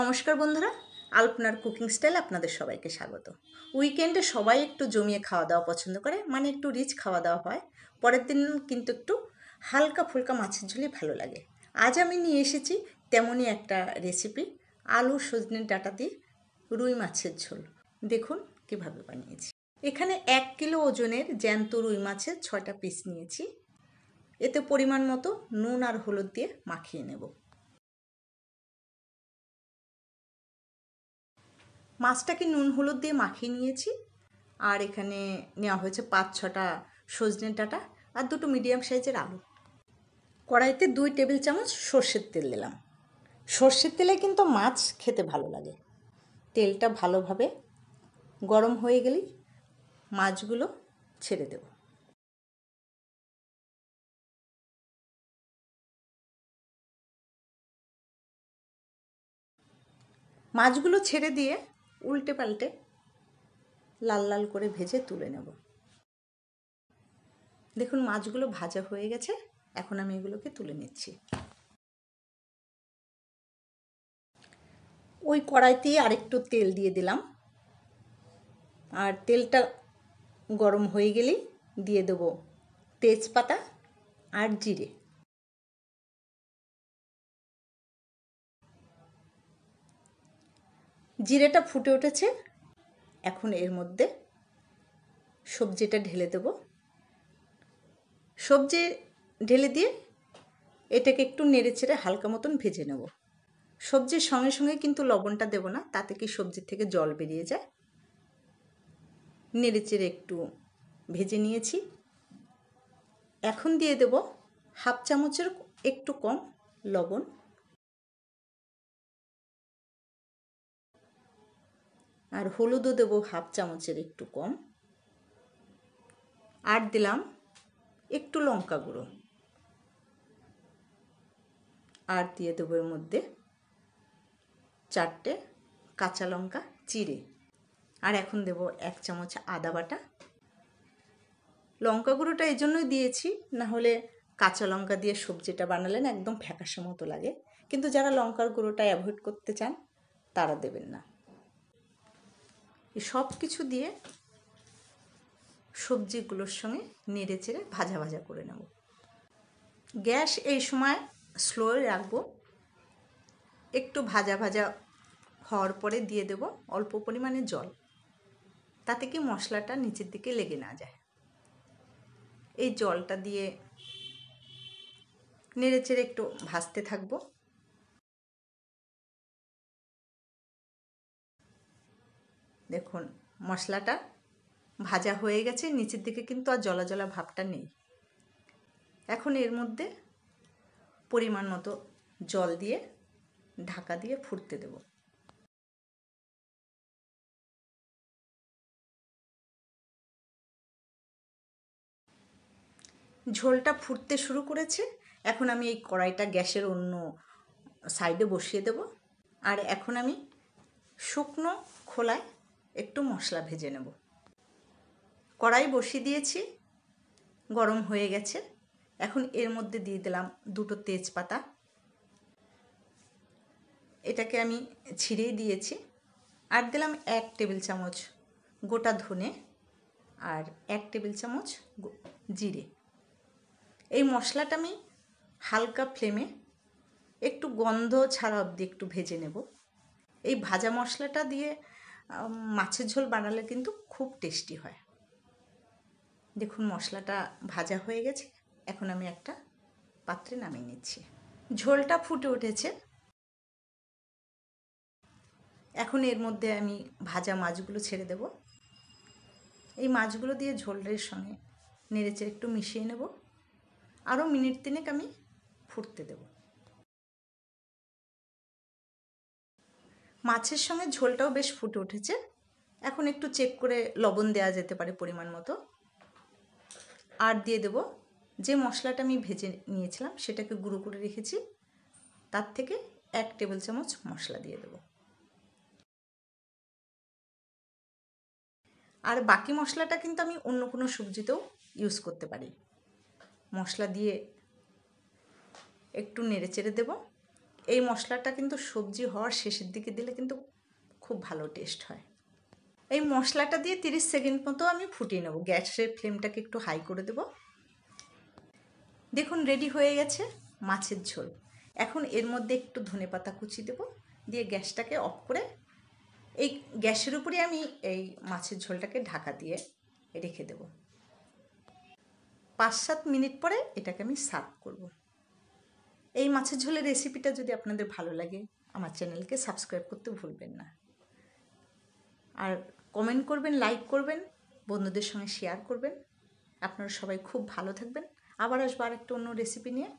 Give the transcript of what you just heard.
নমস্কার বন্ধুরা আলপনার cooking style আপনাদের সবাইকে স্বাগত উইকেন্ডে সবাই একটু জমিয়ে খাওয়া দাওয়া পছন্দ করে মানে একটু রিচ খাওয়া দাওয়া হয় পরের দিন কিন্তু একটু হালকা ফুলকা মাছের ঝুলি ভালো লাগে আজ আমি নিয়ে এসেছি তেমনই একটা রেসিপি আলু সজনের ডাটা দিয়ে রুই মাছের ঝোল দেখুন কিভাবে বানিয়েছি এখানে এক কিলো ওজনের জ্যান্ত রুই মাছের ছয়টা পিস নিয়েছি এতে পরিমাণ মতো নুন আর হলুদ দিয়ে মাখিয়ে নেবো মাছটাকে নুন হলুদ দিয়ে মাখিয়ে নিয়েছি আর এখানে নেওয়া হয়েছে পাঁচ ছটা সজনের ডাঁটা আর দুটো মিডিয়াম সাইজের আলু কড়াইতে দুই টেবিল চামচ সর্ষের তেল দিলাম সর্ষের তেলে কিন্তু মাছ খেতে ভালো লাগে তেলটা ভালোভাবে গরম হয়ে গেলেই মাছগুলো ছেড়ে দেব মাছগুলো ছেড়ে দিয়ে উল্টে পাল্টে লাল লাল করে ভেজে তুলে নেব দেখুন মাছগুলো ভাজা হয়ে গেছে এখন আমি এগুলোকে তুলে নিচ্ছি ওই কড়াইতেই আরেকটু তেল দিয়ে দিলাম আর তেলটা গরম হয়ে গেলেই দিয়ে দেবো তেজপাতা আর জিরে জিরেটা ফুটে উঠেছে এখন এর মধ্যে সবজিটা ঢেলে দেব সবজি ঢেলে দিয়ে এটাকে একটু নেড়ে চেড়ে হালকা মতন ভেজে নেব সবজির সঙ্গে সঙ্গে কিন্তু লবণটা দেব না তাতে কি সবজি থেকে জল বেরিয়ে যায় নেড়ে চেড়ে একটু ভেজে নিয়েছি এখন দিয়ে দেব হাফ চামচের একটু কম লবণ আর হলুদও দেবো হাফ চামচের একটু কম আর দিলাম একটু লঙ্কা গুঁড়ো আর দিয়ে দেবো এর মধ্যে চারটে কাঁচা লঙ্কা চিড়ে আর এখন দেব এক চামচ আদা বাটা লঙ্কা গুঁড়োটা এই জন্যই দিয়েছি না হলে কাঁচা লঙ্কা দিয়ে সবজিটা বানালেন একদম ফ্যাকাশে মতো লাগে কিন্তু যারা লঙ্কার গুঁড়োটা অ্যাভয়েড করতে চান তারা দেবেন না সব কিছু দিয়ে সবজিগুলোর সঙ্গে নেড়ে চেড়ে ভাজা ভাজা করে নেব গ্যাস এই সময় স্লো রাখবো একটু ভাজা ভাজা হওয়ার পরে দিয়ে দেব অল্প পরিমাণে জল তাতে কি মশলাটা নিচের দিকে লেগে না যায় এই জলটা দিয়ে নেড়ে চেড়ে একটু ভাজতে থাকবো দেখুন মশলাটা ভাজা হয়ে গেছে নিচের দিকে কিন্তু আর জলা জলা ভাবটা নেই এখন এর মধ্যে পরিমাণ মতো জল দিয়ে ঢাকা দিয়ে ফুটতে দেব ঝোলটা ফুটতে শুরু করেছে এখন আমি এই কড়াইটা গ্যাসের অন্য সাইডে বসিয়ে দেব আর এখন আমি শুকনো খোলায় একটু মশলা ভেজে নেব কড়াই বসিয়ে দিয়েছি গরম হয়ে গেছে এখন এর মধ্যে দিয়ে দিলাম দুটো তেজপাতা এটাকে আমি ছিঁড়েই দিয়েছি আর দিলাম এক টেবিল চামচ গোটা ধনে আর এক টেবিল চামচ জিরে এই মশলাটা আমি হালকা ফ্লেমে একটু গন্ধ ছাড়া অবধি একটু ভেজে নেব এই ভাজা মশলাটা দিয়ে মাছের ঝোল বানালে কিন্তু খুব টেস্টি হয় দেখুন মশলাটা ভাজা হয়ে গেছে এখন আমি একটা পাত্রে নামিয়ে নিচ্ছি ঝোলটা ফুটে উঠেছে এখন এর মধ্যে আমি ভাজা মাছগুলো ছেড়ে দেব এই মাছগুলো দিয়ে ঝোলের সঙ্গে নেড়েচে একটু মিশিয়ে নেব আরও মিনিট তিনেক আমি ফুটতে দেবো মাছের সঙ্গে ঝোলটাও বেশ ফুটে উঠেছে এখন একটু চেক করে লবণ দেওয়া যেতে পারে পরিমাণ মতো আর দিয়ে দেব যে মশলাটা আমি ভেজে নিয়েছিলাম সেটাকে গুঁড়ো করে রেখেছি তার থেকে এক টেবিল চামচ মশলা দিয়ে দেব আর বাকি মশলাটা কিন্তু আমি অন্য কোনো সবজিতেও ইউজ করতে পারি মশলা দিয়ে একটু নেড়ে চেড়ে দেবো এই মশলাটা কিন্তু সবজি হওয়ার শেষের দিকে দিলে কিন্তু খুব ভালো টেস্ট হয় এই মশলাটা দিয়ে 30 সেকেন্ড মতো আমি ফুটিয়ে নেব গ্যাসের ফ্লেমটাকে একটু হাই করে দেব দেখুন রেডি হয়ে গেছে মাছের ঝোল এখন এর মধ্যে একটু ধনে পাতা কুচি দেব দিয়ে গ্যাসটাকে অফ করে এই গ্যাসের উপরে আমি এই মাছের ঝোলটাকে ঢাকা দিয়ে রেখে দেব পাঁচ সাত মিনিট পরে এটাকে আমি সার্ভ করবো এই মাছের ঝোলের রেসিপিটা যদি আপনাদের ভালো লাগে আমার চ্যানেলকে সাবস্ক্রাইব করতে ভুলবেন না আর কমেন্ট করবেন লাইক করবেন বন্ধুদের সঙ্গে শেয়ার করবেন আপনারা সবাই খুব ভালো থাকবেন আবার আসবো আরেকটা অন্য রেসিপি নিয়ে